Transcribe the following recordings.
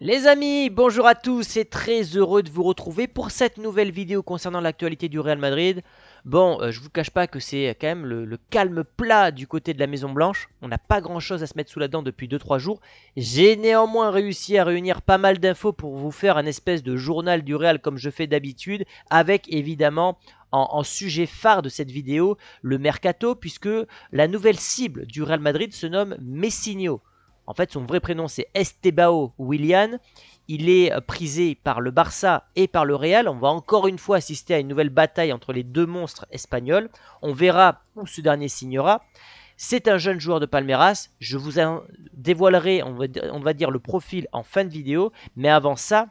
Les amis, bonjour à tous et très heureux de vous retrouver pour cette nouvelle vidéo concernant l'actualité du Real Madrid. Bon, je euh, je vous cache pas que c'est quand même le, calme plat du côté de la Maison Blanche. On n'a pas grand chose à se mettre sous la dent depuis 2-3 jours. J'ai néanmoins réussi à réunir pas mal d'infos pour vous faire un espèce de journal du Real comme je fais d'habitude, avec évidemment en, sujet phare de cette vidéo, le mercato, puisque la nouvelle cible du Real Madrid se nomme Messinho. En fait, son vrai prénom c'est Estebao Willian. Il est euh, prisé par le Barça et par le Real. On va encore une fois assister à une nouvelle bataille entre les deux monstres espagnols. On verra où ce dernier signera. C'est un jeune joueur de Palmeiras. Je vous dévoilerai, on va, on va dire, le profil en fin de vidéo. Mais avant ça,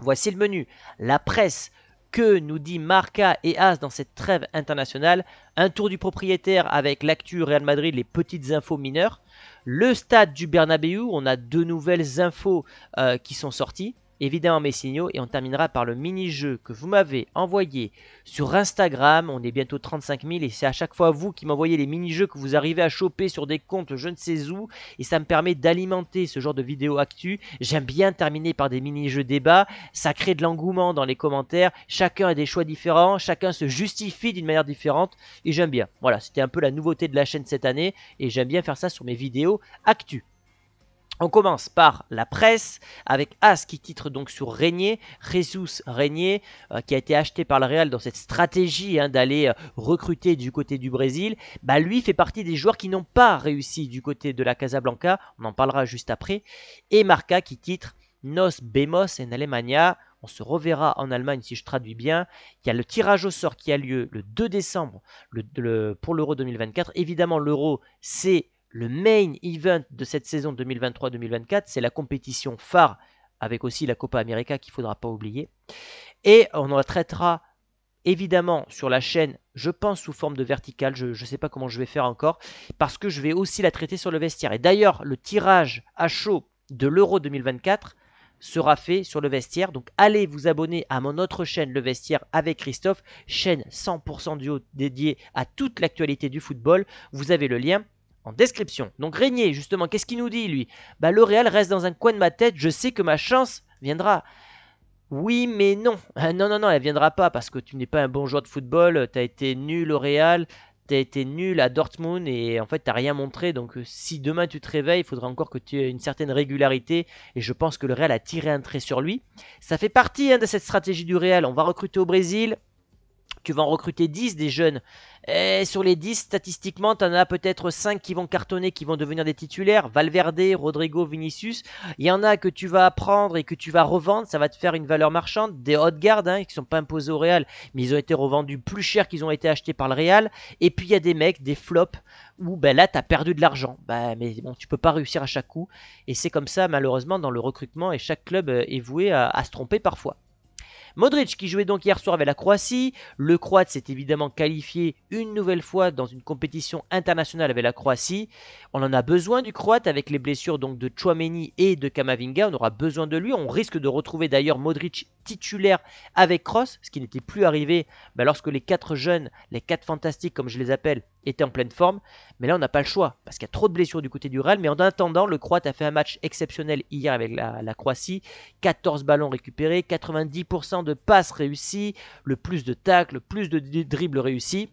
voici le menu. La presse, que nous dit Marca et As dans cette trêve internationale Un tour du propriétaire avec l'actu Real Madrid, les petites infos mineures. Le stade du Bernabeu, on a deux nouvelles infos euh, qui sont sorties évidemment mes signaux et on terminera par le mini-jeu que vous m'avez envoyé sur Instagram. On est bientôt 35 000 et c'est à chaque fois vous qui m'envoyez les mini-jeux que vous arrivez à choper sur des comptes je ne sais où et ça me permet d'alimenter ce genre de vidéos actu. J'aime bien terminer par des mini-jeux débat, ça crée de l'engouement dans les commentaires, chacun a des choix différents, chacun se justifie d'une manière différente et j'aime bien. Voilà, c'était un peu la nouveauté de la chaîne cette année et j'aime bien faire ça sur mes vidéos actu. On commence par la presse, avec As qui titre donc sur Régnier, Jesus Régnier, euh, qui a été acheté par le Real dans cette stratégie hein, d'aller euh, recruter du côté du Brésil. Bah, lui fait partie des joueurs qui n'ont pas réussi du côté de la Casablanca, on en parlera juste après. Et Marca qui titre Nos Bemos en Alemania, on se reverra en Allemagne si je traduis bien. Il y a le tirage au sort qui a lieu le 2 décembre pour l'Euro 2024. Évidemment, l'Euro, c'est le main event de cette saison 2023-2024, c'est la compétition phare, avec aussi la Copa América qu'il ne faudra pas oublier. Et on en traitera évidemment sur la chaîne, je pense sous forme de verticale, je ne sais pas comment je vais faire encore, parce que je vais aussi la traiter sur le vestiaire. Et d'ailleurs, le tirage à chaud de l'Euro 2024 sera fait sur le vestiaire. Donc allez vous abonner à mon autre chaîne, Le Vestiaire avec Christophe, chaîne 100% du haut dédiée à toute l'actualité du football. Vous avez le lien description. Donc Régnier, justement, qu'est-ce qu'il nous dit, lui Bah, le Real reste dans un coin de ma tête, je sais que ma chance viendra. Oui, mais non. Ah, non, non, non, elle viendra pas parce que tu n'es pas un bon joueur de football. T'as été nul au Real, t'as été nul à Dortmund et en fait t'as rien montré. Donc euh, si demain tu te réveilles, il faudra encore que tu aies une certaine régularité. Et je pense que le Real a tiré un trait sur lui. Ça fait partie hein, de cette stratégie du Real. On va recruter au Brésil, tu vas en recruter 10 des jeunes. Et eh, sur les 10, statistiquement, tu en as peut-être 5 qui vont cartonner, qui vont devenir des titulaires. Valverde, Rodrigo, Vinicius. Il y en a que tu vas apprendre et que tu vas revendre. Ça va te faire une valeur marchande. Des hot guards hein, qui ne sont pas imposés au Real, mais ils ont été revendus plus cher qu'ils ont été achetés par le Real. Et puis il y a des mecs, des flops, où ben là, tu as perdu de l'argent. Bah, mais bon, tu peux pas réussir à chaque coup. Et c'est comme ça, malheureusement, dans le recrutement. Et chaque club euh, est voué à se tromper parfois. Modric qui jouait donc hier soir avec la Croatie. Le Croate s'est évidemment qualifié une nouvelle fois dans une compétition internationale avec la Croatie. On en a besoin du Croate avec les blessures donc de Chouameni et de Kamavinga. On aura besoin de lui. On risque de retrouver d'ailleurs Modric titulaire avec Cross, ce qui n'était plus arrivé bah, lorsque les quatre jeunes, les quatre fantastiques comme je les appelle, étaient en pleine forme. Mais là, on n'a pas le choix parce qu'il y a trop de blessures du côté du Real. Mais en attendant, le Croate a fait un match exceptionnel hier avec la, la Croatie. 14 ballons récupérés, 90% de de passes réussies, le plus de tacles, plus de dribbles réussis.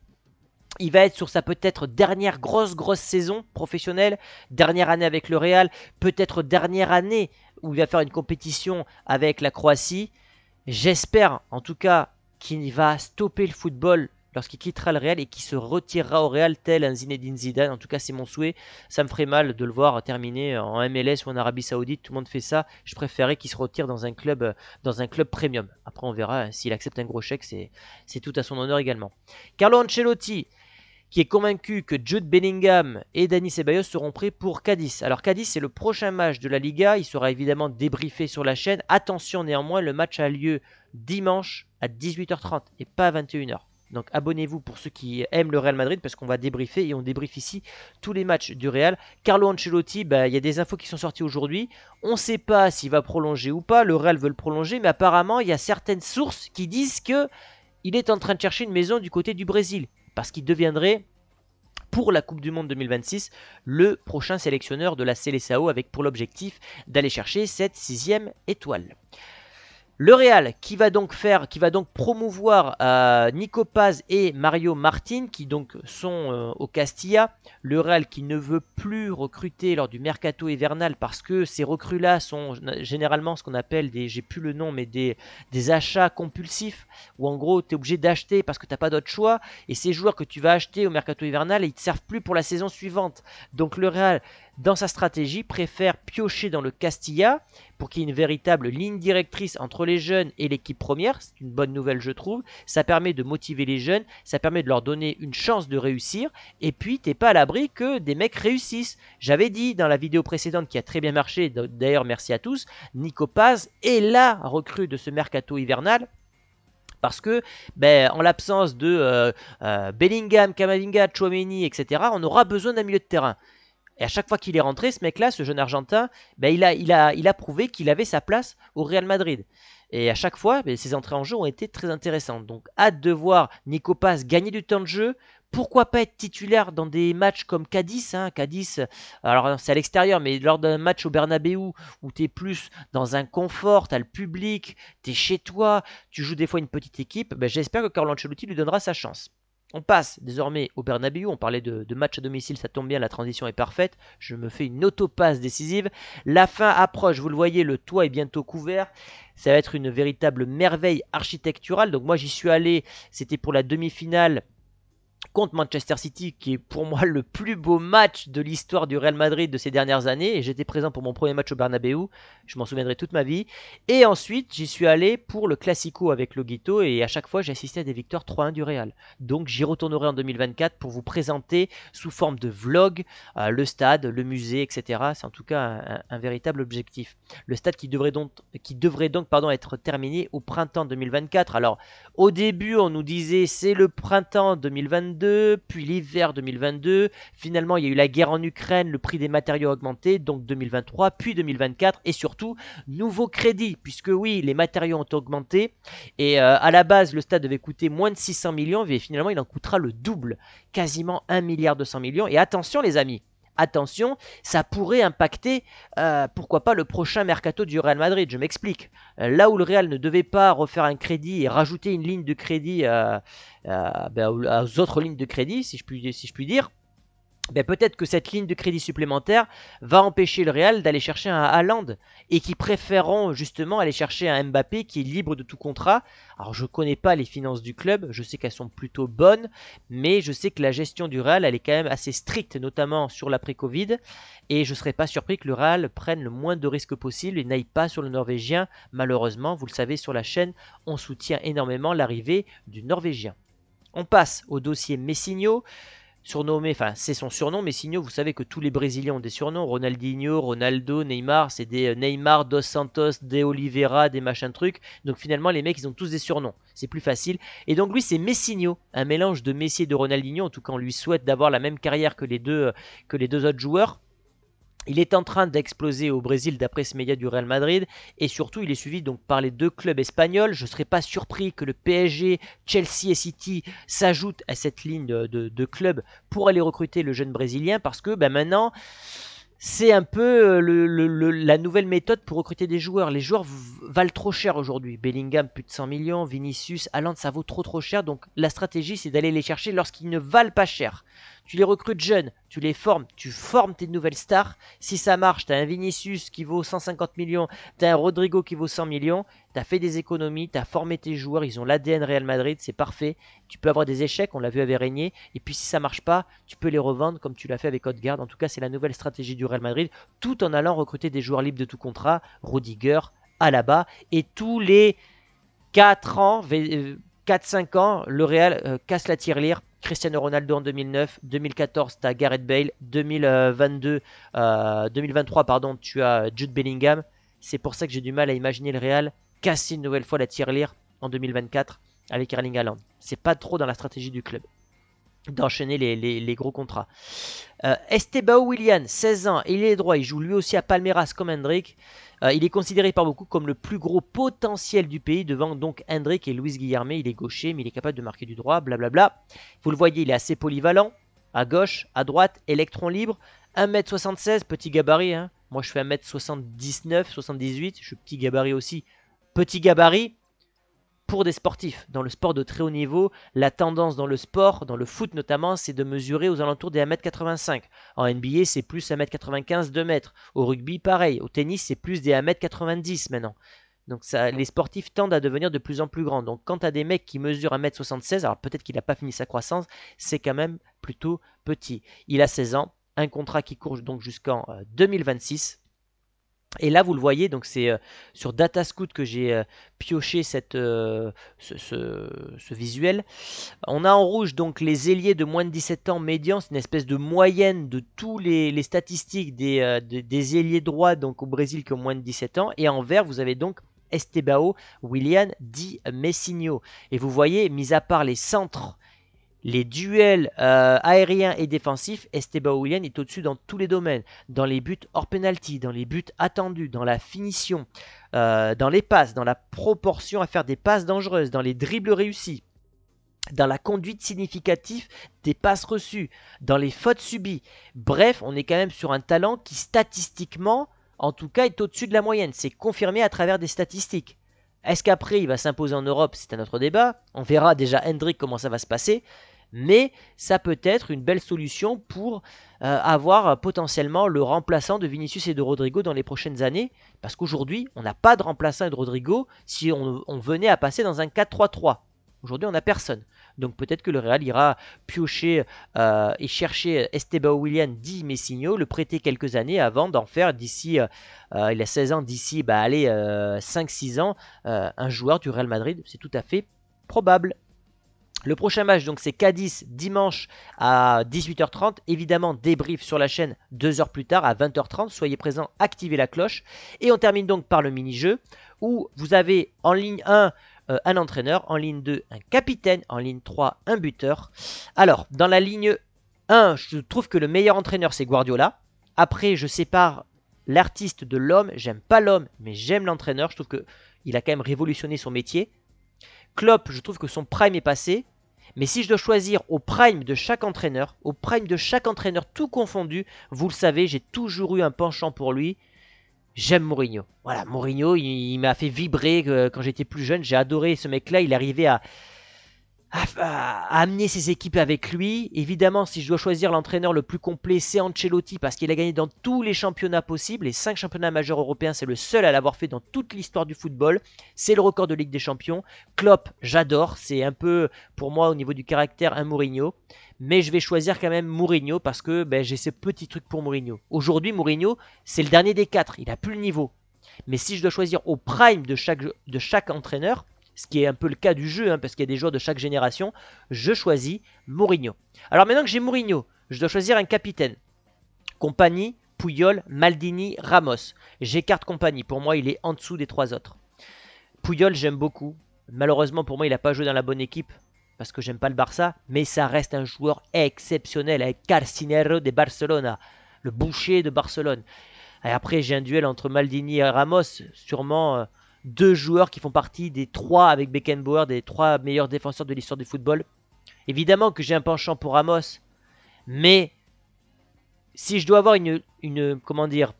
Il va être sur sa peut-être dernière grosse grosse saison professionnelle, dernière année avec le Real, peut-être dernière année où il va faire une compétition avec la Croatie. J'espère en tout cas qu'il va stopper le football lorsqu'il quittera le Real et qui se retirera au Real tel un Zinedine Zidane. En tout cas, c'est mon souhait. Ça me ferait mal de le voir terminer en MLS ou en Arabie Saoudite. Tout le monde fait ça. Je préférerais qu'il se retire dans un club, dans un club premium. Après, on verra s'il accepte un gros chèque. C'est tout à son honneur également. Carlo Ancelotti qui est convaincu que Jude Bellingham et Dani Ceballos seront prêts pour Cadiz. Alors Cadiz, c'est le prochain match de la Liga, il sera évidemment débriefé sur la chaîne. Attention néanmoins, le match a lieu dimanche à 18h30 et pas à 21h. Donc abonnez-vous pour ceux qui aiment le Real Madrid parce qu'on va débriefer et on débriefe ici tous les matchs du Real. Carlo Ancelotti, bah, il y a des infos qui sont sorties aujourd'hui. On ne sait pas s'il va prolonger ou pas. Le Real veut le prolonger, mais apparemment il y a certaines sources qui disent que il est en train de chercher une maison du côté du Brésil parce qu'il deviendrait pour la Coupe du Monde 2026 le prochain sélectionneur de la Célessao avec pour l'objectif d'aller chercher cette sixième étoile. Le Real qui va donc faire, qui va donc promouvoir euh, Nico Paz et Mario Martin qui donc sont euh, au Castilla. Le Real qui ne veut plus recruter lors du mercato hivernal parce que ces recrues là sont généralement ce qu'on appelle des, j'ai plus le nom mais des, des achats compulsifs où en gros tu es obligé d'acheter parce que tu n'as pas d'autre choix et ces joueurs que tu vas acheter au mercato hivernal ils te servent plus pour la saison suivante. Donc le Real dans sa stratégie, préfère piocher dans le Castilla pour qu'il y ait une véritable ligne directrice entre les jeunes et l'équipe première. C'est une bonne nouvelle, je trouve. Ça permet de motiver les jeunes, ça permet de leur donner une chance de réussir. Et puis, t'es pas à l'abri que des mecs réussissent. J'avais dit dans la vidéo précédente qui a très bien marché, d'ailleurs, merci à tous, Nico Paz est la recrue de ce mercato hivernal parce que ben, en l'absence de euh, euh, Bellingham, Kamavinga, Chouameni, etc., on aura besoin d'un milieu de terrain. Et à chaque fois qu'il est rentré, ce mec-là, ce jeune Argentin, ben, il, a, il, a, il a prouvé qu'il avait sa place au Real Madrid. Et à chaque fois, ben, ses entrées en jeu ont été très intéressantes. Donc hâte de voir Nico Paz gagner du temps de jeu. Pourquoi pas être titulaire dans des matchs comme Cadiz hein, Cadiz, alors c'est à l'extérieur, mais lors d'un match au Bernabeu où tu es plus dans un confort, tu as le public, tu es chez toi, tu joues des fois une petite équipe, ben, j'espère que Carlo Ancelotti lui donnera sa chance. On passe désormais au Bernabéu. On parlait de, de, match à domicile, ça tombe bien, la transition est parfaite. Je me fais une autopasse décisive. La fin approche, vous le voyez, le toit est bientôt couvert. Ça va être une véritable merveille architecturale. Donc moi j'y suis allé, c'était pour la demi-finale contre Manchester City, qui est pour moi le plus beau match de l'histoire du Real Madrid de ces dernières années. Et j'étais présent pour mon premier match au Bernabeu, je m'en souviendrai toute ma vie. Et ensuite, j'y suis allé pour le Classico avec Loguito, et à chaque fois, j'ai assisté à des victoires 3-1 du Real. Donc j'y retournerai en 2024 pour vous présenter sous forme de vlog euh, le stade, le musée, etc. C'est en tout cas un, véritable objectif. Le stade qui devrait donc, qui devrait donc pardon, être terminé au printemps 2024. Alors au début, on nous disait c'est le printemps 2022 puis l'hiver 2022. Finalement, il y a eu la guerre en Ukraine, le prix des matériaux a augmenté, donc 2023, puis 2024, et surtout, nouveau crédit, puisque oui, les matériaux ont augmenté, et euh, à la base, le stade devait coûter moins de 600 millions, mais finalement, il en coûtera le double, quasiment 1 milliard 200 millions. Et attention, les amis, attention, ça pourrait impacter, euh, pourquoi pas, le prochain mercato du Real Madrid. Je m'explique. Euh, là où le Real ne devait pas refaire un crédit et rajouter une ligne de crédit euh, ben, aux autres lignes de crédit, si je puis, si je puis dire, ben, peut-être que cette ligne de crédit supplémentaire va empêcher le Real d'aller chercher un Haaland et qui préféreront justement aller chercher un Mbappé qui est libre de tout contrat. Alors je connais pas les finances du club, je sais qu'elles sont plutôt bonnes, mais je sais que la gestion du Real elle est quand même assez stricte, notamment sur l'après-Covid, et je ne serais pas surpris que le Real prenne le moins de risques possible et n'aille pas sur le Norvégien. Malheureusement, vous le savez sur la chaîne, on soutient énormément l'arrivée du Norvégien. On passe au dossier Messigno surnommé, enfin c'est son surnom, Messinho, vous savez que tous les Brésiliens ont des surnoms, Ronaldinho, Ronaldo, Neymar, c'est des euh, Neymar, Dos Santos, De Oliveira, des machins trucs. Donc finalement les mecs ils ont tous des surnoms, c'est plus facile. Et donc lui c'est Messinho, un mélange de Messi et de Ronaldinho, en tout cas on lui souhaite d'avoir la même carrière que les deux, euh, que les deux autres joueurs. Il est en train d'exploser au Brésil d'après ce média du Real Madrid et surtout il est suivi donc par les deux clubs espagnols. Je ne serais pas surpris que le PSG, Chelsea et City s'ajoutent à cette ligne de, clubs pour aller recruter le jeune Brésilien parce que ben, maintenant c'est un peu euh, la nouvelle méthode pour recruter des joueurs. Les joueurs valent trop cher aujourd'hui. Bellingham, plus de 100 millions. Vinicius, Allende ça vaut trop trop cher. Donc la stratégie, c'est d'aller les chercher lorsqu'ils ne valent pas cher tu les recrutes jeunes, tu les formes, tu formes tes nouvelles stars. Si ça marche, t'as un Vinicius qui vaut 150 millions, t'as un Rodrigo qui vaut 100 millions, t'as fait des économies, t'as formé tes joueurs, ils ont l'ADN Real Madrid, c'est parfait. Tu peux avoir des échecs, on l'a vu avec Régnier, et puis si ça marche pas, tu peux les revendre comme tu l'as fait avec Odegaard. En tout cas, c'est la nouvelle stratégie du Real Madrid, tout en allant recruter des joueurs libres de tout contrat, Rudiger, Alaba, et tous les 4 ans, 4-5 euh, ans, le Real euh, casse la tirelire Cristiano Ronaldo en 2009, 2014 tu as Gareth Bale, 2022, 2023 euh, pardon, tu as Jude Bellingham. C'est pour ça que j'ai du mal à imaginer le Real casser une nouvelle fois la tirelire en 2024 avec Erling Haaland. C'est pas trop dans la stratégie du club d'enchaîner les, gros contrats. Euh, Estebao Willian, 16 ans, il est droit, il joue lui aussi à Palmeiras comme Hendrick. Euh, il est considéré par beaucoup comme le plus gros potentiel du pays devant donc Hendrik et Louise Guillermet. Il est gaucher, mais il est capable de marquer du droit, blablabla. Vous le voyez, il est assez polyvalent. À gauche, à droite, électron libre. 1m76, petit gabarit. Hein. Moi, je fais 1m79, 78. Je suis petit gabarit aussi. Petit gabarit pour des sportifs. Dans le sport de très haut niveau, la tendance dans le sport, dans le foot notamment, c'est de mesurer aux alentours des 1m85. En NBA, c'est plus 1m95, 2 mètres. Au rugby, pareil. Au tennis, c'est plus des 1m90 maintenant. Donc ça, les sportifs tendent à devenir de plus en plus grands. Donc quand à des mecs qui mesurent 1m76, alors peut-être qu'il n'a pas fini sa croissance, c'est quand même plutôt petit. Il a 16 ans, un contrat qui court donc jusqu'en 2026. Euh, et là, vous le voyez, donc c'est euh, sur DataScoot que j'ai euh, pioché cette, euh, ce, visuel. On a en rouge donc les ailiers de moins de 17 ans médian. c'est une espèce de moyenne de tous les, statistiques des, des, ailiers droits donc au Brésil qui ont moins de 17 ans. Et en vert, vous avez donc Estebao, William, Di Messigno. Et vous voyez, mis à part les centres les duels euh, aériens et défensifs, Esteban Willian est au-dessus dans tous les domaines. Dans les buts hors penalty, dans les buts attendus, dans la finition, euh, dans les passes, dans la proportion à faire des passes dangereuses, dans les dribbles réussis, dans la conduite significative des passes reçues, dans les fautes subies. Bref, on est quand même sur un talent qui statistiquement, en tout cas, est au-dessus de la moyenne. C'est confirmé à travers des statistiques. Est-ce qu'après il va s'imposer en Europe C'est un autre débat. On verra déjà Hendrick comment ça va se passer mais ça peut être une belle solution pour euh, avoir euh, potentiellement le remplaçant de Vinicius et de Rodrigo dans les prochaines années, parce qu'aujourd'hui, on n'a pas de remplaçant et de Rodrigo si on, venait à passer dans un 4-3-3. Aujourd'hui, on n'a personne. Donc peut-être que le Real ira piocher euh, et chercher Esteban William dit Messigno, le prêter quelques années avant d'en faire d'ici, il a 16 ans, d'ici, bah allez, 5-6 ans, un joueur du Real Madrid. C'est tout à fait probable. Le prochain match, donc, c'est Cadiz dimanche à 18h30. Évidemment, débrief sur la chaîne deux heures plus tard à 20h30. Soyez présents, activez la cloche. Et on termine donc par le mini-jeu où vous avez en ligne 1 euh, un entraîneur, en ligne 2 un capitaine, en ligne 3 un buteur. Alors, dans la ligne 1, je trouve que le meilleur entraîneur c'est Guardiola. Après, je sépare l'artiste de l'homme. J'aime pas l'homme, mais j'aime l'entraîneur. Je trouve qu'il a quand même révolutionné son métier. Klopp, je trouve que son prime est passé. Mais si je dois choisir au prime de chaque entraîneur, au prime de chaque entraîneur tout confondu, vous le savez, j'ai toujours eu un penchant pour lui. J'aime Mourinho. Voilà, Mourinho, il, m'a fait vibrer euh, quand j'étais plus jeune. J'ai adoré ce mec-là. Il arrivait à, à, amener ses équipes avec lui. Évidemment, si je dois choisir l'entraîneur le plus complet, c'est Ancelotti parce qu'il a gagné dans tous les championnats possibles. Les 5 championnats majeurs européens, c'est le seul à l'avoir fait dans toute l'histoire du football. C'est le record de Ligue des Champions. Klopp, j'adore. C'est un peu, pour moi, au niveau du caractère, un Mourinho. Mais je vais choisir quand même Mourinho parce que ben, j'ai ce petits trucs pour Mourinho. Aujourd'hui, Mourinho, c'est le dernier des quatre. Il n'a plus le niveau. Mais si je dois choisir au prime de chaque, de chaque entraîneur, ce qui est un peu le cas du jeu, hein, parce qu'il y a des joueurs de chaque génération, je choisis Mourinho. Alors maintenant que j'ai Mourinho, je dois choisir un capitaine. Compagnie, Puyol, Maldini, Ramos. J'écarte Compagnie, pour moi il est en dessous des trois autres. Puyol, j'aime beaucoup, malheureusement pour moi il n'a pas joué dans la bonne équipe, parce que j'aime pas le Barça, mais ça reste un joueur exceptionnel avec Carcinero de Barcelona, le boucher de Barcelone. Et après j'ai un duel entre Maldini et Ramos, sûrement... Euh, deux joueurs qui font partie des trois, avec Beckenbauer, des trois meilleurs défenseurs de l'histoire du football. Évidemment que j'ai un penchant pour Ramos, mais si je dois avoir une, comment dire,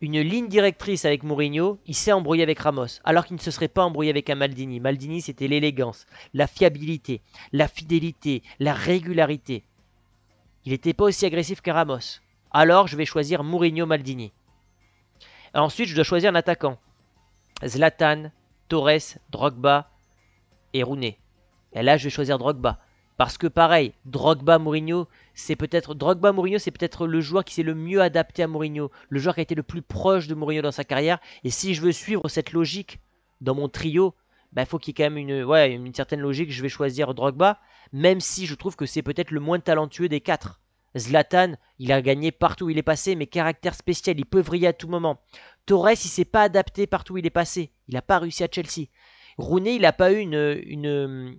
une ligne directrice avec Mourinho, il s'est embrouillé avec Ramos, alors qu'il ne se serait pas embrouillé avec un Maldini. Maldini, c'était l'élégance, la fiabilité, la fidélité, la régularité. Il n'était pas aussi agressif que Ramos. Alors, je vais choisir Mourinho-Maldini. Ensuite, je dois choisir un attaquant. Zlatan, Torres, Drogba et Rooney. Et là, je vais choisir Drogba. Parce que pareil, Drogba Mourinho, c'est peut-être Drogba Mourinho, c'est peut-être le joueur qui s'est le mieux adapté à Mourinho, le joueur qui a été le plus proche de Mourinho dans sa carrière. Et si je veux suivre cette logique dans mon trio, il bah, faut qu'il y ait quand même une, ouais, une certaine logique. Je vais choisir Drogba, même si je trouve que c'est peut-être le moins talentueux des quatre. Zlatan, il a gagné partout où il est passé, mais caractère spécial, il peut vriller à tout moment. Torres, il s'est pas adapté partout où il est passé. Il n'a pas réussi à Chelsea. Rooney, il n'a pas eu une, euh,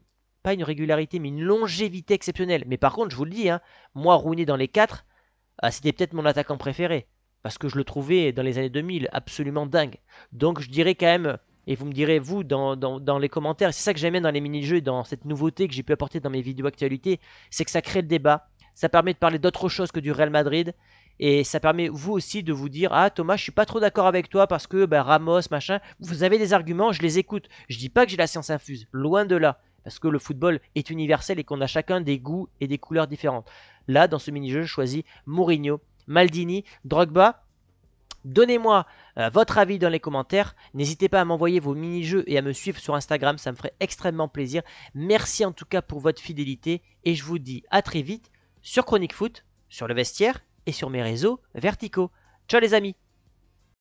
pas une régularité, mais une longévité exceptionnelle. Mais par contre, je vous le dis, hein, moi, Rooney dans les 4, ah, c'était peut-être mon attaquant préféré. Parce que je le trouvais dans les années 2000 absolument dingue. Donc je dirais quand même, et vous me direz, vous, dans, les commentaires, c'est ça que bien dans les mini-jeux, dans cette nouveauté que j'ai pu apporter dans mes vidéos actualités, c'est que ça crée le débat. Ça permet de parler d'autre chose que du Real Madrid. Et ça permet vous aussi de vous dire Ah Thomas, je suis pas trop d'accord avec toi parce que bah, Ramos, machin, vous avez des arguments, je les écoute. Je dis pas que j'ai la science infuse, loin de là. Parce que le football est universel et qu'on a chacun des goûts et des couleurs différentes. Là, dans ce mini-jeu, je choisis Mourinho, Maldini, Drogba. Donnez-moi euh, votre avis dans les commentaires. N'hésitez pas à m'envoyer vos mini-jeux et à me suivre sur Instagram, ça me ferait extrêmement plaisir. Merci en tout cas pour votre fidélité et je vous dis à très vite sur Chronique Foot, sur le vestiaire et sur mes réseaux verticaux. Ciao les amis